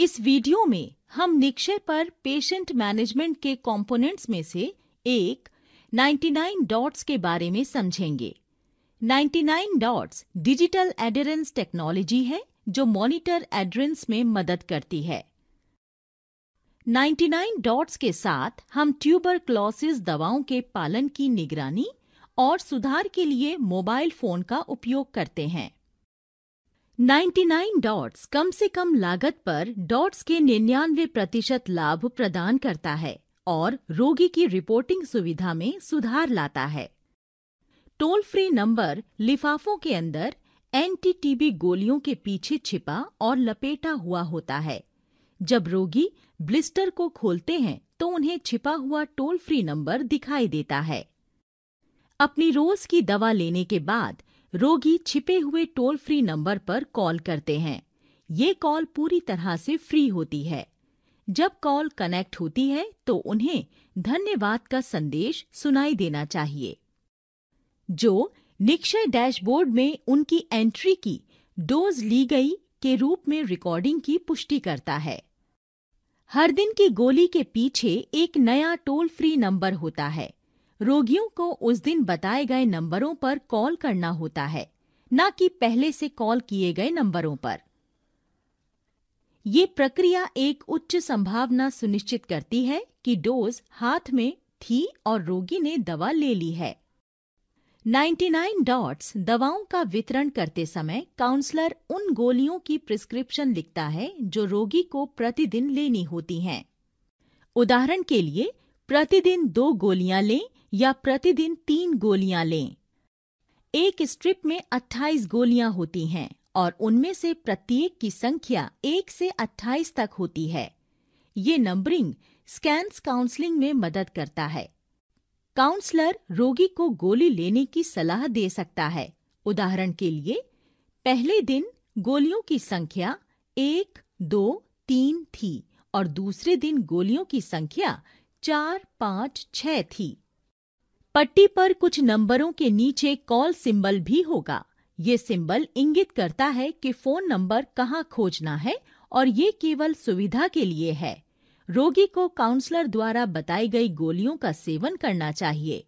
इस वीडियो में हम निक्षय पर पेशेंट मैनेजमेंट के कंपोनेंट्स में से एक 99 डॉट्स के बारे में समझेंगे 99 डॉट्स डिजिटल एडरेंस टेक्नोलॉजी है जो मॉनिटर एडरेंस में मदद करती है 99 डॉट्स के साथ हम ट्यूबर क्लॉसिस दवाओं के पालन की निगरानी और सुधार के लिए मोबाइल फोन का उपयोग करते हैं 99 डॉट्स कम से कम लागत पर डॉट्स के निन्यानवे प्रतिशत लाभ प्रदान करता है और रोगी की रिपोर्टिंग सुविधा में सुधार लाता है टोल फ्री नंबर लिफाफों के अंदर एंटीटीबी गोलियों के पीछे छिपा और लपेटा हुआ होता है जब रोगी ब्लिस्टर को खोलते हैं तो उन्हें छिपा हुआ टोल फ्री नंबर दिखाई देता है अपनी रोज की दवा लेने के बाद रोगी छिपे हुए टोल फ्री नंबर पर कॉल करते हैं ये कॉल पूरी तरह से फ्री होती है जब कॉल कनेक्ट होती है तो उन्हें धन्यवाद का संदेश सुनाई देना चाहिए जो निक्षय डैशबोर्ड में उनकी एंट्री की डोज ली गई के रूप में रिकॉर्डिंग की पुष्टि करता है हर दिन की गोली के पीछे एक नया टोल फ्री नंबर होता है रोगियों को उस दिन बताए गए नंबरों पर कॉल करना होता है न कि पहले से कॉल किए गए नंबरों पर ये प्रक्रिया एक उच्च संभावना सुनिश्चित करती है कि डोज हाथ में थी और रोगी ने दवा ले ली है 99 डॉट्स दवाओं का वितरण करते समय काउंसलर उन गोलियों की प्रिस्क्रिप्शन लिखता है जो रोगी को प्रतिदिन लेनी होती हैं उदाहरण के लिए प्रतिदिन दो गोलियां लें या प्रतिदिन तीन गोलियां लें एक स्ट्रिप में 28 गोलियां होती हैं और उनमें से प्रत्येक की संख्या 1 से 28 तक होती है ये नंबरिंग स्कैंस काउंसलिंग में मदद करता है काउंसलर रोगी को गोली लेने की सलाह दे सकता है उदाहरण के लिए पहले दिन गोलियों की संख्या एक दो तीन थी और दूसरे दिन गोलियों की संख्या चार पाँच छह थी पट्टी पर कुछ नंबरों के नीचे कॉल सिंबल भी होगा ये सिंबल इंगित करता है कि फोन नंबर कहाँ खोजना है और ये केवल सुविधा के लिए है रोगी को काउंसलर द्वारा बताई गई गोलियों का सेवन करना चाहिए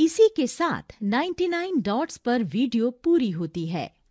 इसी के साथ 99 डॉट्स पर वीडियो पूरी होती है